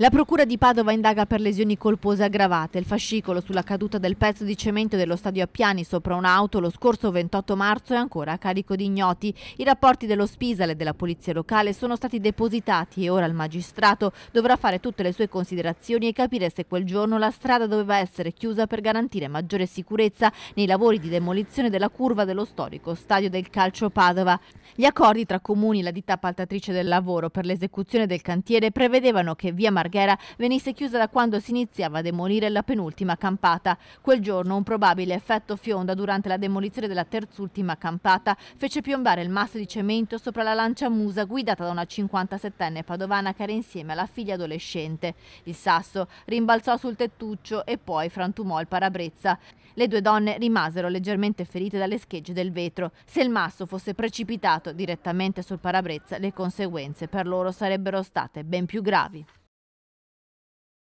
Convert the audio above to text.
La Procura di Padova indaga per lesioni colpose aggravate. Il fascicolo sulla caduta del pezzo di cemento dello stadio Appiani sopra un'auto lo scorso 28 marzo è ancora a carico di ignoti. I rapporti dello Spisale e della Polizia Locale sono stati depositati e ora il magistrato dovrà fare tutte le sue considerazioni e capire se quel giorno la strada doveva essere chiusa per garantire maggiore sicurezza nei lavori di demolizione della curva dello storico stadio del calcio Padova. Gli accordi tra comuni e la ditta appaltatrice del lavoro per l'esecuzione del cantiere prevedevano che via Marghera venisse chiusa da quando si iniziava a demolire la penultima campata. Quel giorno un probabile effetto fionda durante la demolizione della terzultima campata fece piombare il masso di cemento sopra la lancia musa guidata da una 57enne padovana che era insieme alla figlia adolescente. Il sasso rimbalzò sul tettuccio e poi frantumò il parabrezza. Le due donne rimasero leggermente ferite dalle schegge del vetro. Se il masso fosse precipitato direttamente sul parabrezza, le conseguenze per loro sarebbero state ben più gravi.